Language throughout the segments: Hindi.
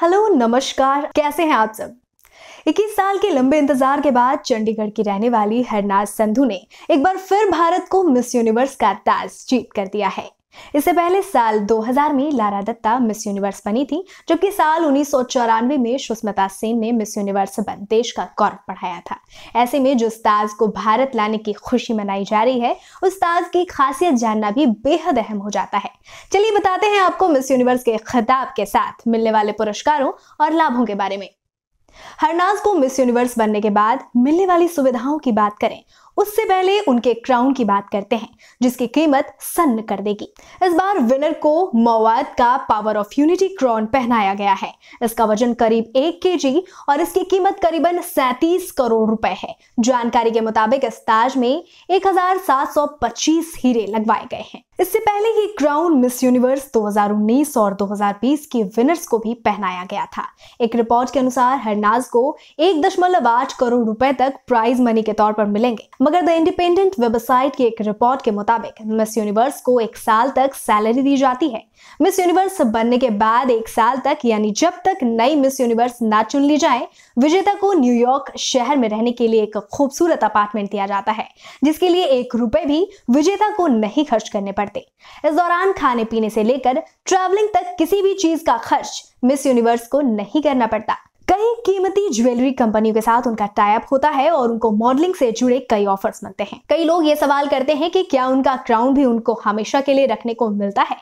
हेलो नमस्कार कैसे हैं आप सब 21 साल के लंबे इंतजार के बाद चंडीगढ़ की रहने वाली हरनाज संधू ने एक बार फिर भारत को मिस यूनिवर्स का ताज जीत कर दिया है इससे पहले साल 2000 में लारा दत्ता मिस यूनिवर्स बनी थी जबकि साल उन्नीस में सुष्मिता सेन ने मिस यूनिवर्स बन देश का गौरव बढ़ाया था ऐसे में जो ताज को भारत लाने की खुशी मनाई जा रही है उस ताज की खासियत जानना भी बेहद अहम हो जाता है चलिए बताते हैं आपको मिस यूनिवर्स के खिताब के साथ मिलने वाले पुरस्कारों और लाभों के बारे में हरनाज को मिस यूनिवर्स बनने के बाद मिलने वाली सुविधाओं की बात करें उससे पहले उनके क्राउन की बात करते हैं जिसकी कीमत सन्न कर देगी इस बार विनर को मवाद का पावर ऑफ यूनिटी क्रॉन पहनाया गया है इसका वजन करीब एक के और इसकी कीमत करीबन सैतीस करोड़ रुपए है जानकारी के मुताबिक इस ताज में एक हीरे लगवाए गए हैं इससे पहले ये क्राउन मिस यूनिवर्स 2019 और 2020 के विनर्स को भी पहनाया गया था एक रिपोर्ट के अनुसार हरनाज को एक दशमलव आठ करोड़ रुपए तक प्राइज मनी के तौर पर मिलेंगे मगर द इंडिपेंडेंट वेबसाइट की एक रिपोर्ट के मुताबिक मिस यूनिवर्स को एक साल तक सैलरी दी जाती है मिस यूनिवर्स बनने के बाद एक साल तक यानी जब तक नई मिस यूनिवर्स ना चुन ली जाए विजेता को न्यूयॉर्क शहर में रहने के लिए एक खूबसूरत अपार्टमेंट दिया जाता है जिसके लिए एक रुपए भी विजेता को नहीं खर्च करने पड़ते इस दौरान खाने पीने से लेकर ट्रैवलिंग तक किसी भी चीज का खर्च मिस यूनिवर्स को नहीं करना पड़ता कीमती ज्वेलरी कंपनियों के साथ उनका टाइप होता है और उनको मॉडलिंग से जुड़े कई ऑफर्स मिलते हैं कई लोग ये सवाल करते हैं कि क्या उनका क्राउन भी उनको हमेशा के लिए रखने को मिलता है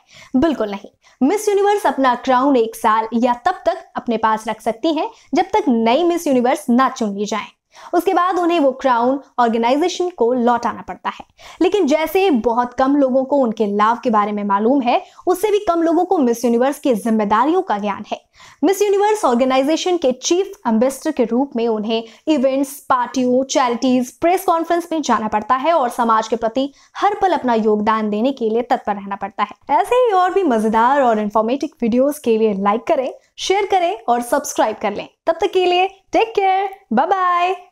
बिल्कुल नहीं मिस यूनिवर्स अपना क्राउन एक साल या तब तक अपने पास रख सकती है जब तक नई मिस यूनिवर्स ना चुन ली जाए उसके बाद उन्हें वो क्राउन ऑर्गेनाइजेशन को लौटाना पड़ता है लेकिन जैसे बहुत कम लोगों को उनके लाभ के बारे में मालूम है उससे भी कम लोगों को मिस यूनिवर्स की जिम्मेदारियों का ज्ञान है मिस यूनिवर्स ऑर्गेनाइजेशन के चीफ एम्बेसडर के रूप में उन्हें इवेंट्स पार्टियों चैरिटीज प्रेस कॉन्फ्रेंस में जाना पड़ता है और समाज के प्रति हर पल अपना योगदान देने के लिए तत्पर रहना पड़ता है ऐसे ही और भी मजेदार और इन्फॉर्मेटिव वीडियोस के लिए लाइक करें शेयर करें और सब्सक्राइब कर लें तब तक के लिए टेक केयर बाय बाय